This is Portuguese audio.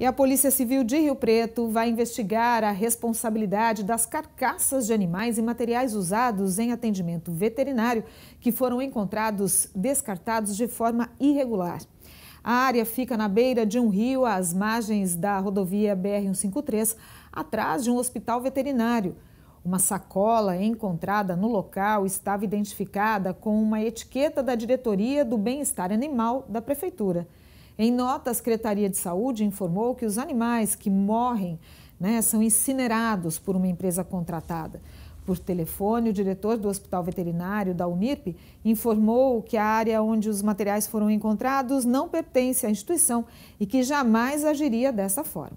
E a Polícia Civil de Rio Preto vai investigar a responsabilidade das carcaças de animais e materiais usados em atendimento veterinário que foram encontrados descartados de forma irregular. A área fica na beira de um rio às margens da rodovia BR-153, atrás de um hospital veterinário. Uma sacola encontrada no local estava identificada com uma etiqueta da Diretoria do Bem-Estar Animal da Prefeitura. Em nota, a Secretaria de Saúde informou que os animais que morrem né, são incinerados por uma empresa contratada. Por telefone, o diretor do Hospital Veterinário da Unirp informou que a área onde os materiais foram encontrados não pertence à instituição e que jamais agiria dessa forma.